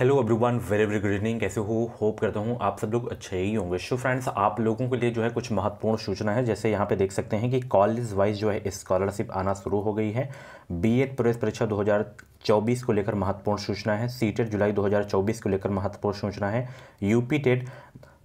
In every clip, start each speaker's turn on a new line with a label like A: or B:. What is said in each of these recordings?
A: hello everyone very very good evening कैसे हो hope करता हूँ आप सब लोग अच्छे ही होंगे शो फ्रेंड्स आप लोगों के लिए जो है कुछ महत्वपूर्ण सूचना है जैसे यहाँ पे देख सकते हैं कि कॉलेज वाइज जो है स्कॉलरशिप आना शुरू हो गई है बीएड प्रवेश परीक्षा 2024 को लेकर महत्वपूर्ण सूचना है टेड जुलाई 2024 को लेकर महत्वपूर्ण सूचना है यूपी टेट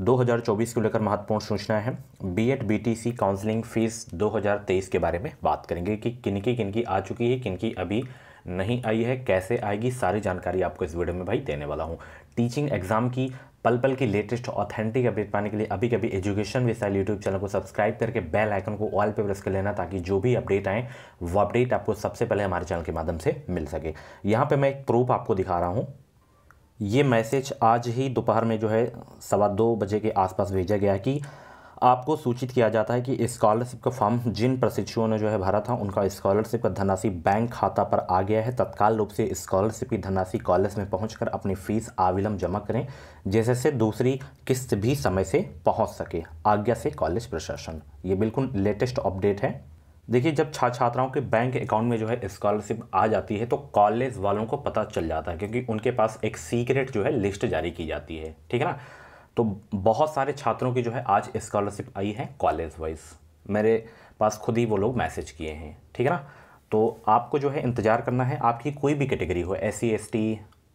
A: 2024 को लेकर महत्वपूर्ण सूचना है B Ed B T C counselling fees 2023 के बारे में बात करेंगे कि किनकी किनकी आ चुकी है किनकी अभी नहीं आई है कैसे आएगी सारी जानकारी आपको इस वीडियो में भाई देने वाला हूँ टीचिंग एग्जाम की पल पल की लेटेस्ट ऑथेंटिक अपडेट पाने के लिए अभी कभी एजुकेशन विसाइल यूट्यूब चैनल को सब्सक्राइब करके बेल आइकन को ऑल पे प्रेस कर लेना ताकि जो भी अपडेट आए वो अपडेट आपको सबसे पहले हमारे चैनल के माध्यम से मिल सके यहाँ पे मैं एक प्रूफ आपको दिखा रहा हूँ ये मैसेज आज ही दोपहर में जो है सवा दो बजे के आसपास भेजा गया कि आपको सूचित किया जाता है कि स्कॉलरशिप का फॉर्म जिन प्रशिक्षुओं ने जो है भरा था उनका स्कॉलरशिप का धनराशि बैंक खाता पर आ गया है तत्काल रूप से स्कॉलरशिप की धनराशि कॉलेज में पहुंचकर अपनी फीस आविलंब जमा करें जैसे से दूसरी किस्त भी समय से पहुंच सके आज्ञा से कॉलेज प्रशासन ये बिल्कुल लेटेस्ट अपडेट है देखिए जब छात्र छात्राओं के बैंक अकाउंट में जो है स्कॉलरशिप आ जाती है तो कॉलेज वालों को पता चल जाता है क्योंकि उनके पास एक सीक्रेट जो है लिस्ट जारी की जाती है ठीक है ना तो बहुत सारे छात्रों की जो है आज स्कॉलरशिप आई है कॉलेज वाइज मेरे पास खुद ही वो लोग मैसेज किए हैं ठीक है ना तो आपको जो है इंतज़ार करना है आपकी कोई भी कैटेगरी हो S C S T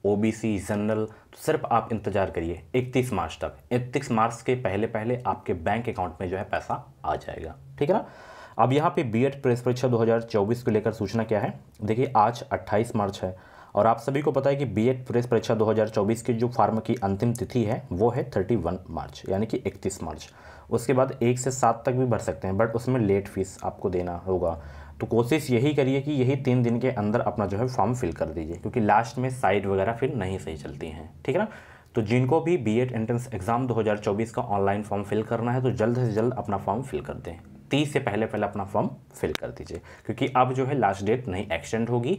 A: O B C general तो सिर्फ आप इंतज़ार करिए इकतीस मार्च तक इकतीस मार्च के पहले पहले आपके बैंक अकाउंट में जो है पैसा आ जाएगा ठीक है ना अब यहाँ पे बीएड e प्रेस परीक्षा 2024 को लेकर सूचना क्या है देखिए आज 28 मार्च है और आप सभी को पता है कि बी एड प्रेस परीक्षा 2024 की जो फार्म की अंतिम तिथि है वो है 31 मार्च यानी कि 31 मार्च उसके बाद एक से सात तक भी भर सकते हैं बट उसमें लेट फीस आपको देना होगा तो कोशिश यही करिए कि यही तीन दिन के अंदर अपना जो है फॉर्म फिल कर दीजिए क्योंकि लास्ट में साइड वगैरह फिर नहीं सही चलती हैं ठीक है ना तो जिनको भी बी एड एंट्रेंस एग्ज़ाम 2024 का ऑनलाइन फॉर्म फिल करना है तो जल्द से जल्द अपना फॉर्म फिल कर दें तीस से पहले पहले अपना फॉर्म फिल कर दीजिए क्योंकि अब जो है लास्ट डेट नहीं एक्सटेंड होगी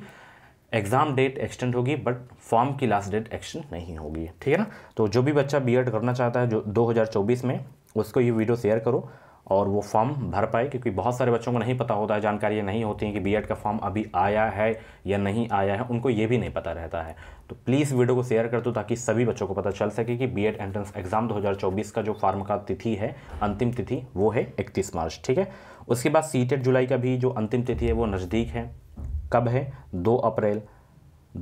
A: एग्ज़ाम डेट एक्सटेंड होगी बट फॉर्म की लास्ट डेट एक्सटेंड नहीं होगी ठीक है ना तो जो भी बच्चा बी करना चाहता है जो 2024 में उसको ये वीडियो शेयर करो और वो फॉर्म भर पाए क्योंकि बहुत सारे बच्चों को नहीं पता होता है जानकारी नहीं होती है कि बीएड का फॉर्म अभी आया है या नहीं आया है उनको ये भी नहीं पता रहता है तो प्लीज़ वीडियो को शेयर कर दो ताकि सभी बच्चों को पता चल सके कि बीएड एंट्रेंस एग्ज़ाम 2024 का जो फॉर्म का तिथि है अंतिम तिथि वो है इकतीस मार्च ठीक है उसके बाद सी जुलाई का भी जो अंतिम तिथि है वो नज़दीक है कब है दो अप्रैल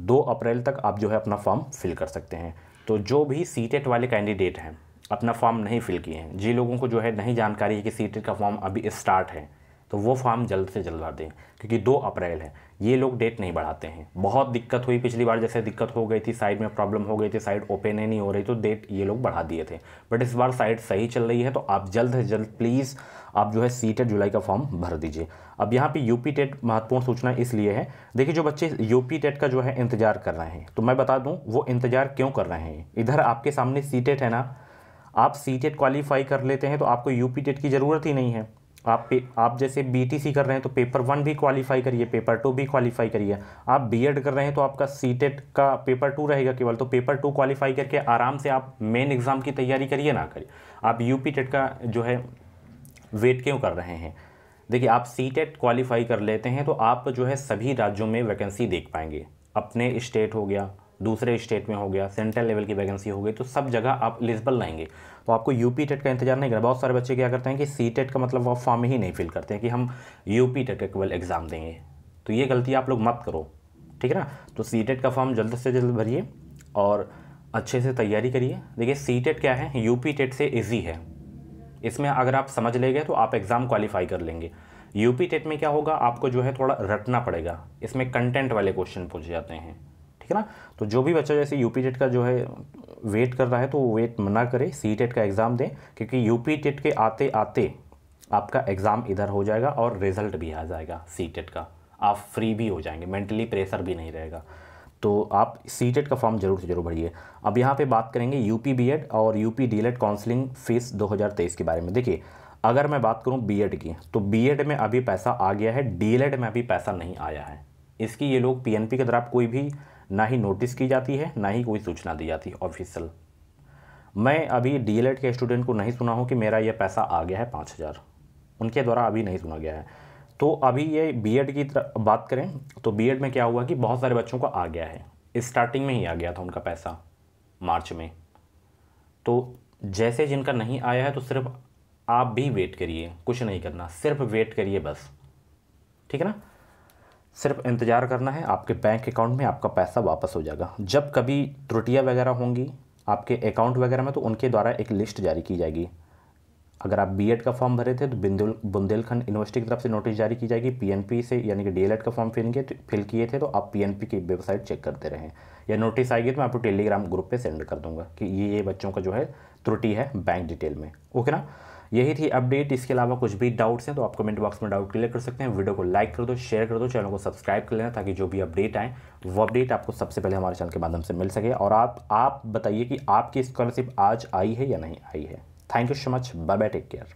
A: दो अप्रैल तक आप जो है अपना फॉर्म फिल कर सकते हैं तो जो भी सी वाले कैंडिडेट हैं अपना फॉर्म नहीं फिल किए हैं जिन लोगों को जो है नहीं जानकारी है कि सीटेट का फॉर्म अभी स्टार्ट है तो वो फॉर्म जल्द से जल्द भर दें क्योंकि दो अप्रैल है ये लोग डेट नहीं बढ़ाते हैं बहुत दिक्कत हुई पिछली बार जैसे दिक्कत हो गई थी साइड में प्रॉब्लम हो गई थी साइड ओपन ही नहीं हो रही तो डेट ये लोग बढ़ा दिए थे बट इस बार साइड सही चल रही है तो आप जल्द से जल्द प्लीज़ आप जो है सी टेट जुलाई का फॉर्म भर दीजिए अब यहाँ पे यूपी टेट महत्वपूर्ण सूचना इसलिए है देखिए जो बच्चे यूपी टेट का जो है इंतजार कर रहे हैं तो मैं बता दूँ वो इंतजार क्यों कर रहे हैं इधर आपके सामने सी टेट है ना आप सी टेट क्वालिफाई कर लेते हैं तो आपको यूपी टेट की ज़रूरत ही नहीं है आप पे आप जैसे बीटीसी कर रहे हैं तो पेपर वन भी क्वालिफाई करिए पेपर टू भी क्वालिफाई करिए आप बीएड कर रहे हैं तो आपका सीटेट का पेपर टू रहेगा केवल तो पेपर टू क्वालिफाई करके आराम से आप मेन एग्ज़ाम की तैयारी करिए ना करिए आप यूपी टेट का जो है वेट क्यों कर रहे हैं देखिए आप सी टेट क्वालिफाई कर लेते हैं तो आप जो है सभी राज्यों में वैकेंसी देख पाएंगे अपने स्टेट हो गया दूसरे स्टेट में हो गया सेंट्रल लेवल की वैकेंसी हो गई तो सब जगह आप एलिजिबल रहेंगे तो आपको यूपी टेट का इंतजार नहीं करना बहुत सारे बच्चे क्या करते हैं कि सी टेट का मतलब वो फॉर्म ही नहीं फिल करते हैं कि हम यूपी टेट का केवल एग्ज़ाम देंगे तो ये गलती आप लोग मत करो ठीक है ना तो सी टेट का फॉर्म जल्द से जल्द भरिए और अच्छे से तैयारी करिए देखिए सी टेट क्या है पी टेट से ईजी है इसमें अगर आप समझ लेंगे तो आप एग्ज़ाम क्वालिफाई कर लेंगे यूपी टेट में क्या होगा आपको जो है थोड़ा रटना पड़ेगा इसमें कंटेंट वाले क्वेश्चन पूछे जाते हैं ठीक है ना तो जो भी बच्चा जैसे यूपी टेट का जो है वेट कर रहा है तो वेट मना करे सी टेट का एग्ज़ाम दें क्योंकि यूपी टेट के आते आते आपका एग्ज़ाम इधर हो जाएगा और रिज़ल्ट भी आ जाएगा सी टेट का आप फ्री भी हो जाएंगे मेंटली प्रेशर भी नहीं रहेगा तो आप सी e का फॉर्म जरूर से जरूर भरिए अब यहाँ पे बात करेंगे यूपी बीएड और यूपी डीएलएड काउंसलिंग फीस 2023 के बारे में देखिए अगर मैं बात करूँ बीएड की तो बीएड में अभी पैसा आ गया है डीएलएड में अभी पैसा नहीं आया है इसकी ये लोग पीएनपी के द्वारा कोई भी ना ही नोटिस की जाती है ना ही कोई सूचना दी जाती है ऑफिशियल मैं अभी डी के स्टूडेंट को नहीं सुना हूँ कि मेरा यह पैसा आ गया है पाँच हज़ार उनके द्वारा अभी नहीं सुना गया है तो अभी ये बीएड की बात करें तो बीएड में क्या हुआ कि बहुत सारे बच्चों को आ गया है स्टार्टिंग में ही आ गया था उनका पैसा मार्च में तो जैसे जिनका नहीं आया है तो सिर्फ आप भी वेट करिए कुछ नहीं करना सिर्फ वेट करिए बस ठीक है ना सिर्फ इंतज़ार करना है आपके बैंक अकाउंट में आपका पैसा वापस हो जाएगा जब कभी त्रुटियाँ वगैरह होंगी आपके अकाउंट वगैरह में तो उनके द्वारा एक लिस्ट जारी की जाएगी अगर आप बीएड का फॉर्म भरे थे तो बिंदुल बुंदेलखंड यूनिवर्सिटी की तरफ से नोटिस जारी की जाएगी पीएनपी से यानी कि डीएलएड का फॉर्म फिल किए फिल किए थे तो आप पीएनपी की वेबसाइट चेक करते रहें या नोटिस आएगी तो मैं आपको टेलीग्राम ग्रुप पे सेंड कर दूंगा कि ये ये बच्चों का जो है त्रुटि है बैंक डिटेल में ओके ना यही थी अपडेट इसके अलावा कुछ भी डाउट्स हैं तो आप कमेंट बॉक्स में डाउट क्लियर कर सकते हैं वीडियो को लाइक कर दो शेयर कर दो चैनल को सब्सक्राइब कर लेना ताकि जो भी अपडेट आए वो अपडेट आपको सबसे पहले हमारे चैनल के माध्यम से मिल सके और आप आप बताइए कि आपकी स्कॉलरशिप आज आई है या नहीं आई है thank you so much bye bye take care